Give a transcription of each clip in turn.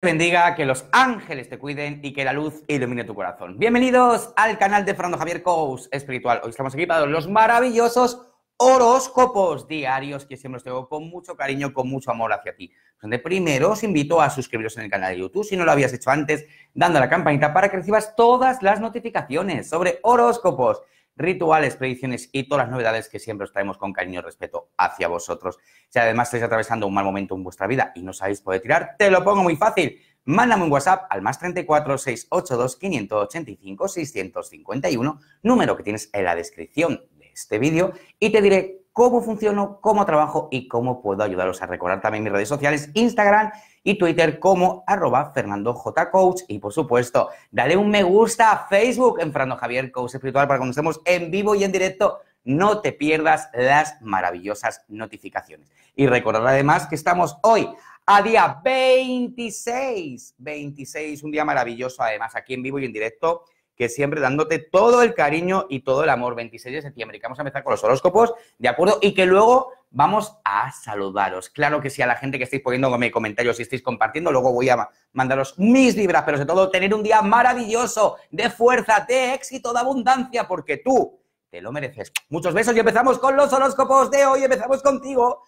bendiga, que los ángeles te cuiden y que la luz ilumine tu corazón. Bienvenidos al canal de Fernando Javier Cous Espiritual. Hoy estamos equipados para los maravillosos horóscopos diarios que siempre os tengo con mucho cariño, con mucho amor hacia ti. Donde primero os invito a suscribiros en el canal de YouTube si no lo habías hecho antes, dando a la campanita para que recibas todas las notificaciones sobre horóscopos rituales, predicciones y todas las novedades que siempre os traemos con cariño y respeto hacia vosotros. Si además estáis atravesando un mal momento en vuestra vida y no sabéis poder tirar, te lo pongo muy fácil. Mándame un WhatsApp al más 34 682 585 651, número que tienes en la descripción de este vídeo, y te diré cómo funciono, cómo trabajo y cómo puedo ayudaros a recordar también mis redes sociales, Instagram y Twitter como arroba fernandojcoach y por supuesto, dale un me gusta a Facebook en Fernando Javier Coach Espiritual para cuando estemos en vivo y en directo no te pierdas las maravillosas notificaciones. Y recordar además que estamos hoy a día 26, 26, un día maravilloso además aquí en vivo y en directo que siempre dándote todo el cariño y todo el amor. 26 de septiembre, que vamos a empezar con los horóscopos, ¿de acuerdo? Y que luego vamos a saludaros. Claro que sí, a la gente que estáis poniendo comentarios y estáis compartiendo, luego voy a mandaros mis libras, pero sobre todo tener un día maravilloso, de fuerza, de éxito, de abundancia, porque tú te lo mereces. Muchos besos y empezamos con los horóscopos de hoy, empezamos contigo.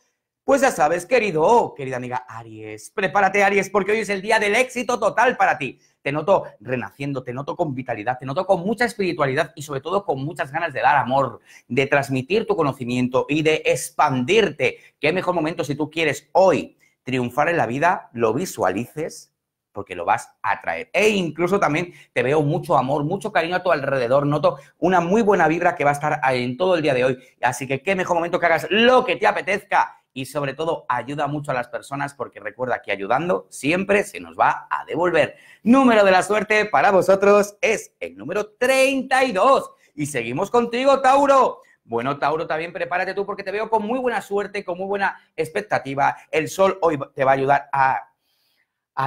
Pues ya sabes, querido, querida amiga Aries, prepárate Aries porque hoy es el día del éxito total para ti. Te noto renaciendo, te noto con vitalidad, te noto con mucha espiritualidad y sobre todo con muchas ganas de dar amor, de transmitir tu conocimiento y de expandirte. Qué mejor momento si tú quieres hoy triunfar en la vida, lo visualices, porque lo vas a atraer. E incluso también te veo mucho amor, mucho cariño a tu alrededor. Noto una muy buena vibra que va a estar en todo el día de hoy. Así que qué mejor momento que hagas lo que te apetezca y sobre todo ayuda mucho a las personas porque recuerda que ayudando siempre se nos va a devolver. Número de la suerte para vosotros es el número 32 y seguimos contigo, Tauro. Bueno, Tauro, también prepárate tú porque te veo con muy buena suerte, con muy buena expectativa. El sol hoy te va a ayudar a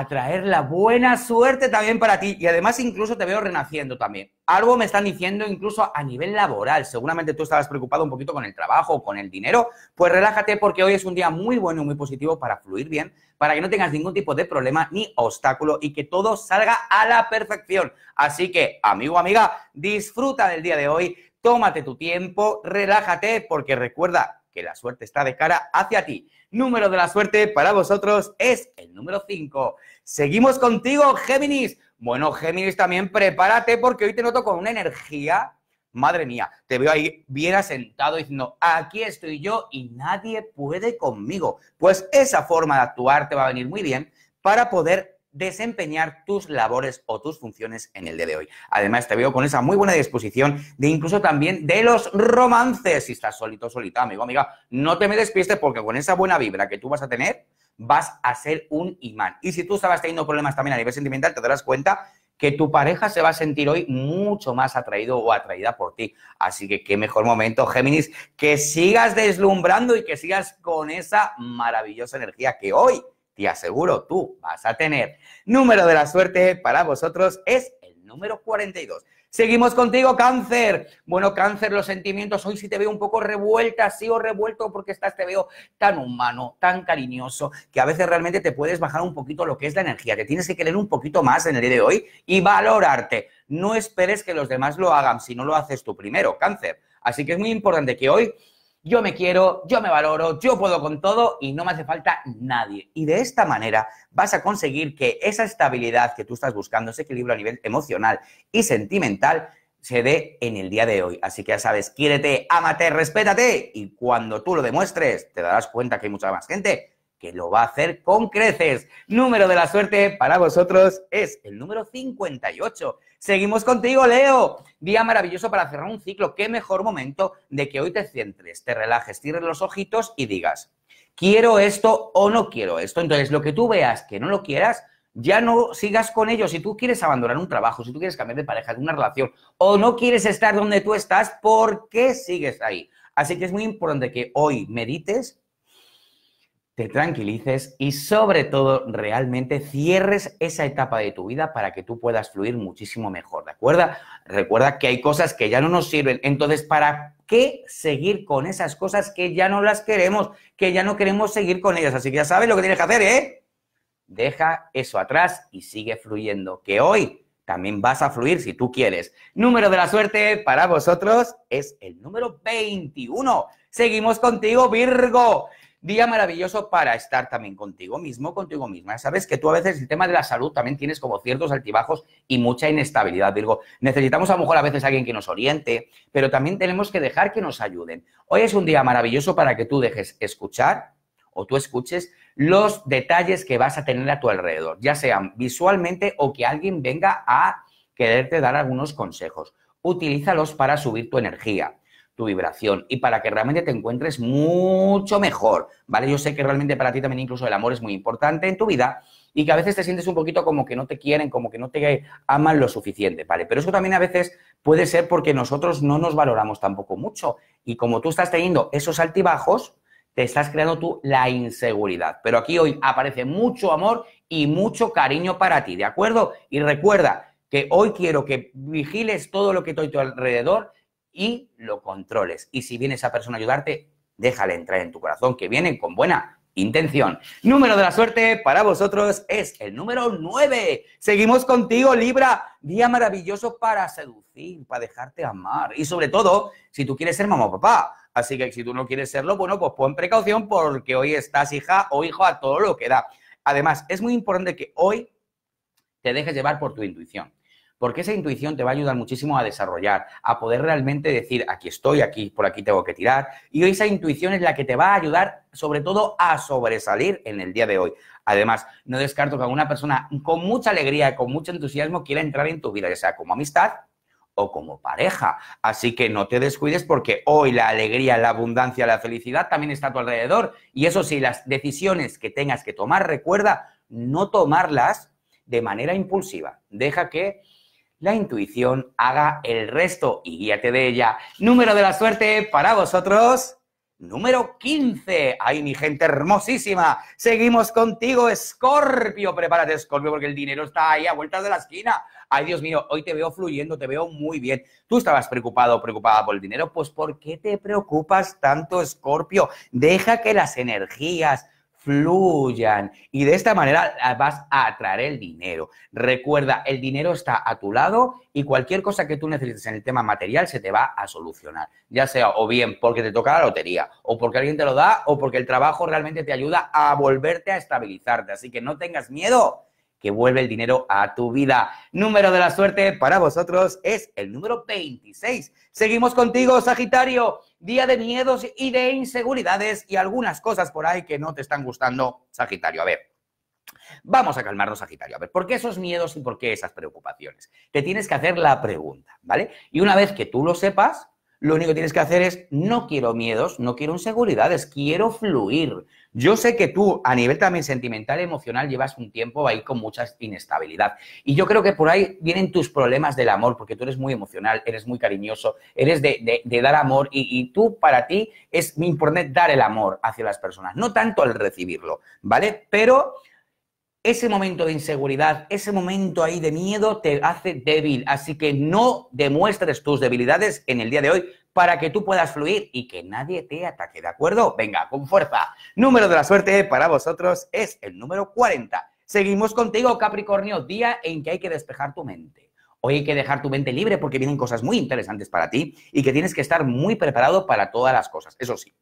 traer la buena suerte también para ti. Y además incluso te veo renaciendo también. Algo me están diciendo incluso a nivel laboral. Seguramente tú estabas preocupado un poquito con el trabajo, con el dinero. Pues relájate porque hoy es un día muy bueno y muy positivo para fluir bien, para que no tengas ningún tipo de problema ni obstáculo y que todo salga a la perfección. Así que, amigo, amiga, disfruta del día de hoy. Tómate tu tiempo, relájate, porque recuerda, que la suerte está de cara hacia ti. Número de la suerte para vosotros es el número 5. Seguimos contigo, Géminis. Bueno, Géminis, también prepárate porque hoy te noto con una energía. Madre mía, te veo ahí bien asentado diciendo, aquí estoy yo y nadie puede conmigo. Pues esa forma de actuar te va a venir muy bien para poder desempeñar tus labores o tus funciones en el día de hoy. Además, te veo con esa muy buena disposición de incluso también de los romances. Si estás solito, solita, amigo, amiga, no te me despistes porque con esa buena vibra que tú vas a tener, vas a ser un imán. Y si tú estabas teniendo problemas también a nivel sentimental, te darás cuenta que tu pareja se va a sentir hoy mucho más atraído o atraída por ti. Así que qué mejor momento, Géminis, que sigas deslumbrando y que sigas con esa maravillosa energía que hoy te aseguro tú vas a tener. Número de la suerte para vosotros es el número 42. Seguimos contigo, cáncer. Bueno, cáncer, los sentimientos, hoy sí te veo un poco revuelta, sí o revuelto, porque estás, te veo tan humano, tan cariñoso, que a veces realmente te puedes bajar un poquito lo que es la energía. Te tienes que querer un poquito más en el día de hoy y valorarte. No esperes que los demás lo hagan si no lo haces tú primero, cáncer. Así que es muy importante que hoy yo me quiero, yo me valoro, yo puedo con todo y no me hace falta nadie. Y de esta manera vas a conseguir que esa estabilidad que tú estás buscando, ese equilibrio a nivel emocional y sentimental, se dé en el día de hoy. Así que ya sabes, quiérete, ámate, respétate y cuando tú lo demuestres, te darás cuenta que hay mucha más gente que lo va a hacer con creces. Número de la suerte para vosotros es el número 58. Seguimos contigo, Leo. Día maravilloso para cerrar un ciclo. Qué mejor momento de que hoy te centres, te relajes, cierres los ojitos y digas, quiero esto o no quiero esto. Entonces, lo que tú veas que no lo quieras, ya no sigas con ello. Si tú quieres abandonar un trabajo, si tú quieres cambiar de pareja, de una relación, o no quieres estar donde tú estás, ¿por qué sigues ahí? Así que es muy importante que hoy medites te tranquilices y sobre todo realmente cierres esa etapa de tu vida para que tú puedas fluir muchísimo mejor, ¿de acuerdo? Recuerda que hay cosas que ya no nos sirven, entonces ¿para qué seguir con esas cosas que ya no las queremos, que ya no queremos seguir con ellas? Así que ya sabes lo que tienes que hacer, ¿eh? Deja eso atrás y sigue fluyendo, que hoy también vas a fluir si tú quieres. Número de la suerte para vosotros es el número 21. Seguimos contigo, Virgo día maravilloso para estar también contigo mismo, contigo misma. Sabes que tú a veces el tema de la salud también tienes como ciertos altibajos y mucha inestabilidad, Virgo. Necesitamos a lo mejor a veces alguien que nos oriente, pero también tenemos que dejar que nos ayuden. Hoy es un día maravilloso para que tú dejes escuchar o tú escuches los detalles que vas a tener a tu alrededor, ya sean visualmente o que alguien venga a quererte dar algunos consejos. Utilízalos para subir tu energía tu vibración y para que realmente te encuentres mucho mejor, ¿vale? Yo sé que realmente para ti también incluso el amor es muy importante en tu vida y que a veces te sientes un poquito como que no te quieren, como que no te aman lo suficiente, ¿vale? Pero eso también a veces puede ser porque nosotros no nos valoramos tampoco mucho y como tú estás teniendo esos altibajos, te estás creando tú la inseguridad. Pero aquí hoy aparece mucho amor y mucho cariño para ti, ¿de acuerdo? Y recuerda que hoy quiero que vigiles todo lo que estoy a tu alrededor y lo controles. Y si viene esa persona a ayudarte, déjale entrar en tu corazón, que viene con buena intención. Número de la suerte para vosotros es el número 9. Seguimos contigo, Libra. Día maravilloso para seducir, para dejarte amar. Y sobre todo, si tú quieres ser mamá o papá. Así que si tú no quieres serlo, bueno, pues pon precaución porque hoy estás hija o hijo a todo lo que da. Además, es muy importante que hoy te dejes llevar por tu intuición porque esa intuición te va a ayudar muchísimo a desarrollar, a poder realmente decir, aquí estoy, aquí, por aquí tengo que tirar. Y esa intuición es la que te va a ayudar sobre todo a sobresalir en el día de hoy. Además, no descarto que alguna persona con mucha alegría, con mucho entusiasmo quiera entrar en tu vida, ya sea como amistad o como pareja. Así que no te descuides porque hoy la alegría, la abundancia, la felicidad también está a tu alrededor. Y eso sí, las decisiones que tengas que tomar, recuerda no tomarlas de manera impulsiva. Deja que la intuición haga el resto y guíate de ella. Número de la suerte para vosotros. Número 15. ¡Ay, mi gente hermosísima! Seguimos contigo, Escorpio. Prepárate, Scorpio, porque el dinero está ahí a vueltas de la esquina. Ay, Dios mío, hoy te veo fluyendo, te veo muy bien. Tú estabas preocupado preocupada por el dinero. Pues, ¿por qué te preocupas tanto, Escorpio? Deja que las energías, fluyan. Y de esta manera ah, vas a atraer el dinero. Recuerda, el dinero está a tu lado y cualquier cosa que tú necesites en el tema material se te va a solucionar. Ya sea o bien porque te toca la lotería, o porque alguien te lo da, o porque el trabajo realmente te ayuda a volverte a estabilizarte. Así que no tengas miedo que vuelve el dinero a tu vida. Número de la suerte para vosotros es el número 26. Seguimos contigo, Sagitario. Día de miedos y de inseguridades y algunas cosas por ahí que no te están gustando, Sagitario. A ver. Vamos a calmarnos, Sagitario. A ver, ¿por qué esos miedos y por qué esas preocupaciones? Te tienes que hacer la pregunta, ¿vale? Y una vez que tú lo sepas, lo único que tienes que hacer es, no quiero miedos, no quiero inseguridades, quiero fluir. Yo sé que tú, a nivel también sentimental, y emocional, llevas un tiempo ahí con mucha inestabilidad. Y yo creo que por ahí vienen tus problemas del amor, porque tú eres muy emocional, eres muy cariñoso, eres de, dar amor y, tú, para ti, es importante dar el amor hacia las personas, no tanto al recibirlo, ¿vale? Pero ese momento de inseguridad, ese momento ahí de miedo te hace débil. Así que no demuestres tus debilidades en el día de hoy para que tú puedas fluir y que nadie te ataque, ¿de acuerdo? Venga, con fuerza. Número de la suerte para vosotros es el número 40. Seguimos contigo, Capricornio, día en que hay que despejar tu mente. Hoy hay que dejar tu mente libre porque vienen cosas muy interesantes para ti y que tienes que estar muy preparado para todas las cosas. Eso sí,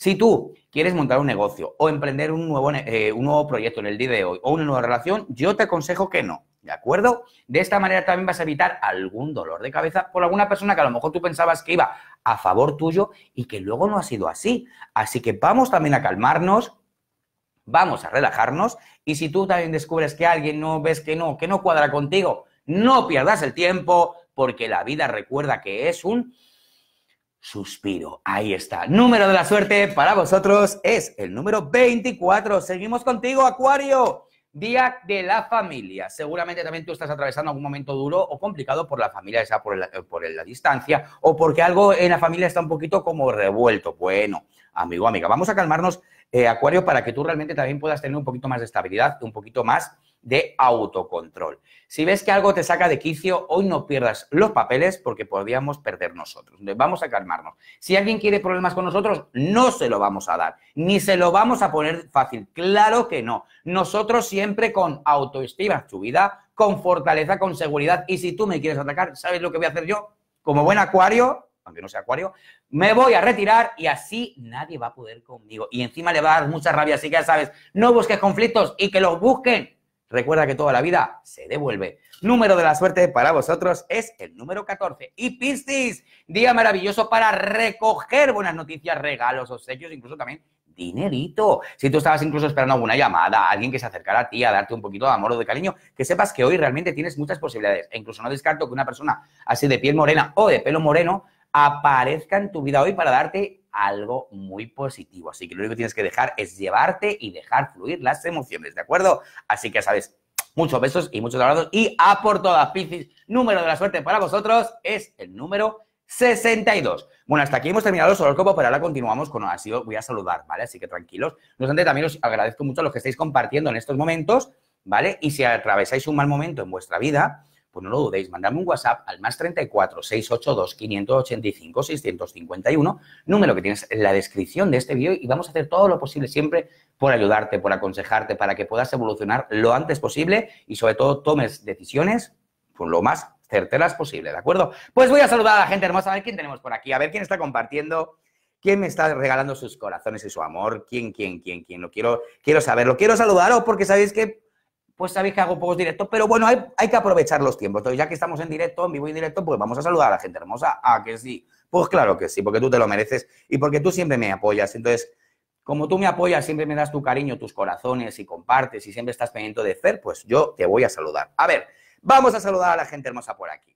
si tú quieres montar un negocio o emprender eh, un nuevo, proyecto en el día de hoy o una nueva relación, yo te aconsejo que no. ¿De acuerdo? De esta manera también vas a evitar algún dolor de cabeza por alguna persona que a lo mejor tú pensabas que iba a favor tuyo y que luego no ha sido así. Así que vamos también a calmarnos, vamos a relajarnos y si tú también descubres que alguien no ves que no, que no cuadra contigo, no pierdas el tiempo porque la vida recuerda que es un suspiro. Ahí está. Número de la suerte para vosotros es el número 24. Seguimos contigo, Acuario. Día de la familia. Seguramente también tú estás atravesando algún momento duro o complicado por la familia, sea por, la distancia o porque algo en la familia está un poquito como revuelto. Bueno, amigo, amiga, vamos a calmarnos, eh, Acuario, para que tú realmente también puedas tener un poquito más de estabilidad, un poquito más de autocontrol. Si ves que algo te saca de quicio, hoy no pierdas los papeles porque podríamos perder nosotros. vamos a calmarnos. Si alguien quiere problemas con nosotros, no se lo vamos a dar, ni se lo vamos a poner fácil. Claro que no. Nosotros siempre con autoestima vida... con fortaleza, con seguridad. Y si tú me quieres atacar, ¿sabes lo que voy a hacer yo? Como buen acuario, aunque no sea acuario, me voy a retirar y así nadie va a poder conmigo. Y encima le va a dar mucha rabia, así que ya sabes, no busques conflictos y que los busquen Recuerda que toda la vida se devuelve. Número de la suerte para vosotros es el número 14. Y Piscis, día maravilloso para recoger buenas noticias, regalos, obsequios, incluso también dinerito. Si tú estabas incluso esperando alguna llamada, alguien que se acercara a ti a darte un poquito de amor o de cariño, que sepas que hoy realmente tienes muchas posibilidades. E incluso no descarto que una persona así de piel morena o de pelo moreno aparezca en tu vida hoy para darte algo muy positivo. Así que lo único que tienes que dejar es llevarte y dejar fluir las emociones, ¿de acuerdo? Así que sabes, muchos besos y muchos abrazos y a por todas, Piscis. Número de la suerte para vosotros es el número 62. Bueno, hasta aquí hemos terminado el copo, pero ahora continuamos con así os voy a saludar, ¿vale? Así que tranquilos. No obstante, también os agradezco mucho lo que estáis compartiendo en estos momentos, ¿vale? Y si atravesáis un mal momento en vuestra vida, pues no lo dudéis, mandadme un WhatsApp al más 34 682 585 651, número que tienes en la descripción de este vídeo y vamos a hacer todo lo posible siempre por ayudarte, por aconsejarte, para que puedas evolucionar lo antes posible y sobre todo tomes decisiones con pues, lo más certeras posible, ¿de acuerdo? Pues voy a saludar a la gente hermosa, a ver quién tenemos por aquí, a ver quién está compartiendo. ¿Quién me está regalando sus corazones y su amor? ¿Quién, quién, quién, quién? Lo quiero, quiero lo Quiero o porque sabéis que pues sabéis que hago pocos directos, pero bueno, hay, que aprovechar los tiempos. Entonces, ya que estamos en directo, en vivo y directo, pues vamos a saludar a la gente hermosa. Ah, que sí. Pues claro que sí, porque tú te lo mereces y porque tú siempre me apoyas. Entonces, como tú me apoyas, siempre me das tu cariño, tus corazones y compartes y siempre estás pendiente de hacer, pues yo te voy a saludar. A ver, vamos a saludar a la gente hermosa por aquí.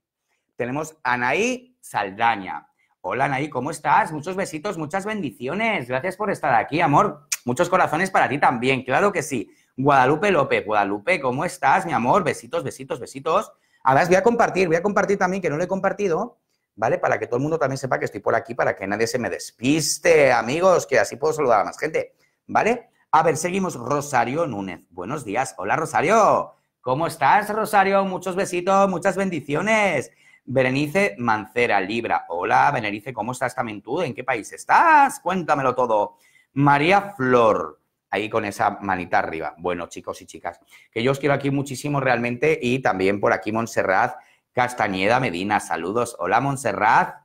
Tenemos a Anaí Saldaña. Hola Anaí, ¿cómo estás? Muchos besitos, muchas bendiciones. Gracias por estar aquí, amor. Muchos corazones para ti también, claro que sí. Guadalupe López. Guadalupe, ¿cómo estás, mi amor? Besitos, besitos, besitos. Además, voy a compartir, voy a compartir también, que no lo he compartido, ¿vale? Para que todo el mundo también sepa que estoy por aquí, para que nadie se me despiste, amigos, que así puedo saludar a más gente, ¿vale? A ver, seguimos. Rosario Núñez. Buenos días. Hola, Rosario. ¿Cómo estás, Rosario? Muchos besitos, muchas bendiciones. Berenice Mancera, Libra. Hola, Berenice, ¿cómo estás también tú? ¿En qué país estás? Cuéntamelo todo. María Flor ahí con esa manita arriba. Bueno, chicos y chicas, que yo os quiero aquí muchísimo realmente y también por aquí Montserrat Castañeda Medina, saludos. Hola Montserrat,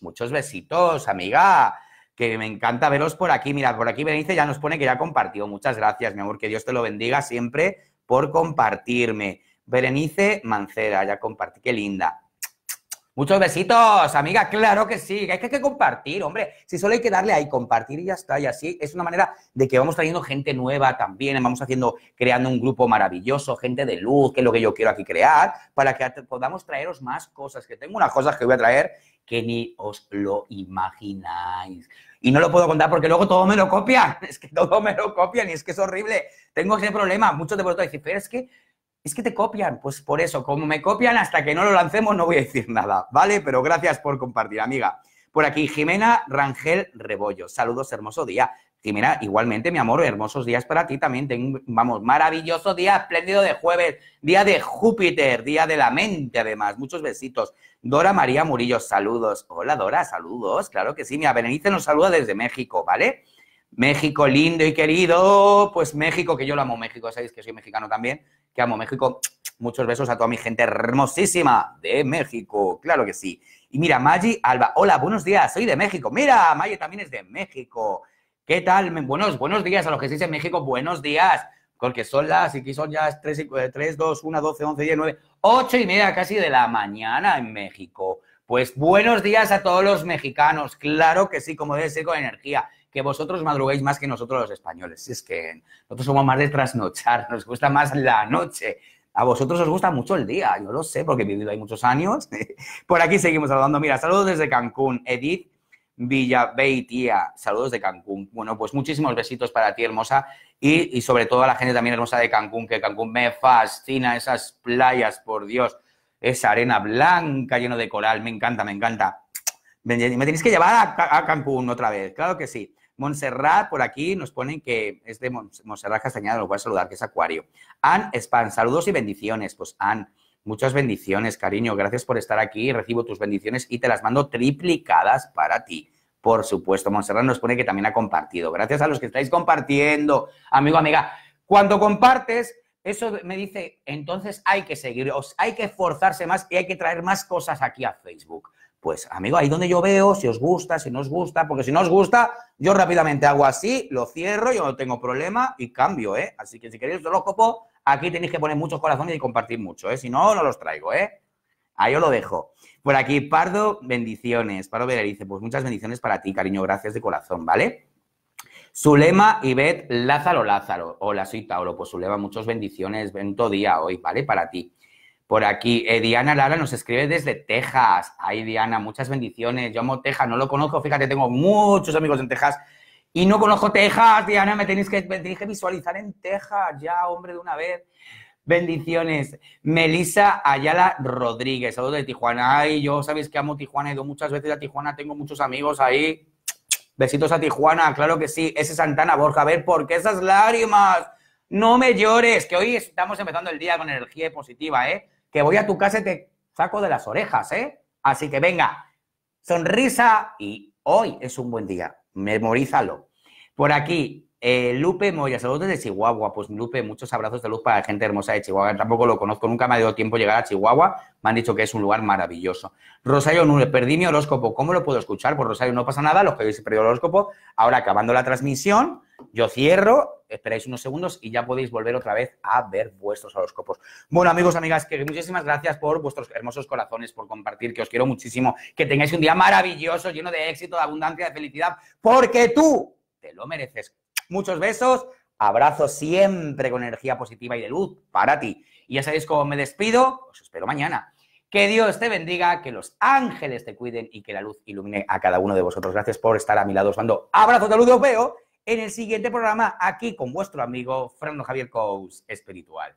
muchos besitos, amiga que me encanta veros por aquí. Mirad, por aquí Berenice ya nos pone que ya compartió. Muchas gracias, mi amor. Que Dios te lo bendiga siempre por compartirme. Berenice Mancera, ya compartí. Qué linda. Muchos besitos, amiga, claro que sí, hay que, que compartir, hombre. Si solo hay que darle ahí, compartir y ya está, y así es una manera de que vamos trayendo gente nueva también, vamos haciendo, creando un grupo maravilloso, gente de luz, que es lo que yo quiero aquí crear, para que podamos traeros más cosas, que tengo unas cosas que voy a traer que ni os lo imagináis. Y no lo puedo contar porque luego todo me lo copian. Es que todo me lo copian y es que es horrible. Tengo ese problema. Muchos de vosotros decís, pero es que es que te copian, pues por eso, como me copian hasta que no lo lancemos no voy a decir nada, ¿vale? Pero gracias por compartir, amiga. Por aquí, Jimena Rangel Rebollo. Saludos, hermoso día. Jimena, igualmente, mi amor, hermosos días para ti también. vamos, maravilloso día, espléndido de jueves, día de Júpiter, día de la mente, además. Muchos besitos. Dora María Murillo, saludos. Hola, Dora, saludos. Claro que sí, mi Berenice nos saluda desde México, ¿vale? México lindo y querido, pues México, que yo lo amo México, sabéis que soy mexicano también, que amo México. Muchos besos a toda mi gente hermosísima de México, claro que sí. Y mira, Maggi Alba, hola, buenos días, soy de México. Mira, Maggi también es de México. ¿Qué tal? Buenos, buenos días a los que estáis en México, buenos días. Porque son las, aquí son ya 3, 3 2, 1, 12, 11, 10, 9, 8 y media casi de la mañana en México. Pues buenos días a todos los mexicanos, claro que sí, como debe ser con energía que vosotros madruguéis más que nosotros los españoles. es que nosotros somos más de trasnochar, nos gusta más la noche. A vosotros os gusta mucho el día, yo lo sé, porque he vivido ahí muchos años. Por aquí seguimos hablando. Mira, saludos desde Cancún, Edith Beitia, Saludos de Cancún. Bueno, pues muchísimos besitos para ti, hermosa. Y, sobre todo a la gente también hermosa de Cancún, que Cancún me fascina, esas playas, por Dios. Esa arena blanca lleno de coral, me encanta, me encanta. Me, tenéis que llevar a Cancún otra vez, claro que sí. Montserrat, por aquí nos ponen que es de Montserrat Castañeda, lo voy a saludar, que es Acuario. Ann Span, saludos y bendiciones. Pues Ann, muchas bendiciones, cariño. Gracias por estar aquí. Recibo tus bendiciones y te las mando triplicadas para ti. Por supuesto, Montserrat nos pone que también ha compartido. Gracias a los que estáis compartiendo, amigo, amiga. Cuando compartes, eso me dice, entonces hay que seguir, hay que esforzarse más y hay que traer más cosas aquí a Facebook. Pues, amigo, ahí donde yo veo si os gusta, si no os gusta, porque si no os gusta, yo rápidamente hago así, lo cierro, yo no tengo problema y cambio, ¿eh? Así que si queréis lo copo. aquí tenéis que poner muchos corazones y compartir mucho, ¿eh? Si no, no los traigo, ¿eh? Ahí os lo dejo. Por aquí, Pardo, bendiciones. Pardo Vera dice, pues muchas bendiciones para ti, cariño, gracias de corazón, ¿vale? Zulema, Ivet Lázaro, Lázaro. Hola, soy Tauro. Pues Zulema, muchas bendiciones, todo día hoy, ¿vale? Para ti. Por aquí, eh, Diana Lara nos escribe desde Texas. Ay, Diana, muchas bendiciones. Yo amo Texas, no lo conozco, fíjate, tengo muchos amigos en Texas y no conozco Texas, Diana, me tenéis que, me tenéis que visualizar en Texas, ya, hombre, de una vez. Bendiciones. Melisa Ayala Rodríguez, saludos de Tijuana. Ay, yo sabéis que amo Tijuana, he ido muchas veces a Tijuana, tengo muchos amigos ahí. Besitos a Tijuana, claro que sí. Ese Santana Borja, a ver, ¿por qué esas lágrimas? No me llores, que hoy estamos empezando el día con energía positiva, ¿eh? que voy a tu casa y te saco de las orejas, ¿eh? Así que venga, sonrisa y hoy es un buen día. Memorízalo. Por aquí, eh, Lupe Moya, saludos desde Chihuahua. Pues Lupe, muchos abrazos de luz para la gente hermosa de Chihuahua. Tampoco lo conozco, nunca me ha dado tiempo llegar a Chihuahua. Me han dicho que es un lugar maravilloso. Rosario Núñez, perdí mi horóscopo. ¿Cómo lo puedo escuchar? Pues Rosario, no pasa nada, los que habéis perdido el horóscopo. Ahora acabando la transmisión, yo cierro, esperáis unos segundos y ya podéis volver otra vez a ver vuestros horóscopos. Bueno, amigos, amigas, que muchísimas gracias por vuestros hermosos corazones, por compartir, que os quiero muchísimo, que tengáis un día maravilloso, lleno de éxito, de abundancia, de felicidad, porque tú te lo mereces. Muchos besos, abrazos siempre con energía positiva y de luz para ti. Y ya sabéis cómo me despido, os espero mañana. Que Dios te bendiga, que los ángeles te cuiden y que la luz ilumine a cada uno de vosotros. Gracias por estar a mi lado. Os mando abrazos, os veo en el siguiente programa aquí con vuestro amigo Fernando Javier Cous Espiritual.